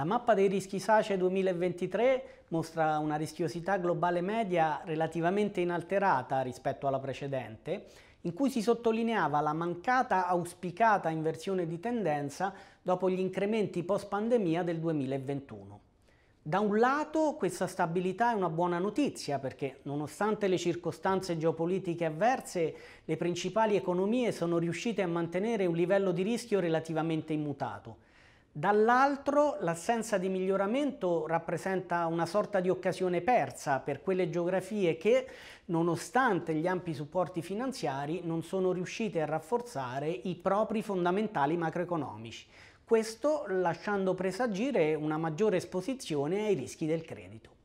La mappa dei rischi SACE 2023 mostra una rischiosità globale media relativamente inalterata rispetto alla precedente, in cui si sottolineava la mancata auspicata inversione di tendenza dopo gli incrementi post-pandemia del 2021. Da un lato questa stabilità è una buona notizia perché nonostante le circostanze geopolitiche avverse, le principali economie sono riuscite a mantenere un livello di rischio relativamente immutato Dall'altro l'assenza di miglioramento rappresenta una sorta di occasione persa per quelle geografie che, nonostante gli ampi supporti finanziari, non sono riuscite a rafforzare i propri fondamentali macroeconomici. Questo lasciando presagire una maggiore esposizione ai rischi del credito.